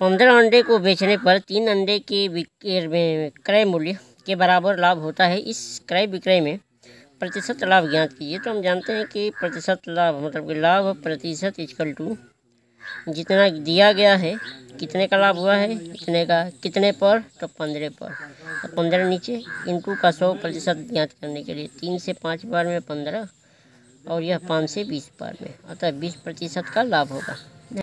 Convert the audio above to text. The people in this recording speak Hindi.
पंद्रह अंडे को बेचने पर तीन अंडे के क्रय मूल्य के बराबर लाभ होता है इस क्रय विक्रय में प्रतिशत लाभ ज्ञात कीजिए तो हम जानते हैं कि प्रतिशत लाभ मतलब कि लाभ प्रतिशत इजकल टू जितना दिया गया है कितने का लाभ हुआ है इतने का कितने पर तो पंद्रह पर तो पंद्रह नीचे इनटू का सौ प्रतिशत ज्ञात करने के लिए तीन से पाँच बार में पंद्रह और यह पाँच से बीस बार में अतः बीस प्रतिशत का लाभ होगा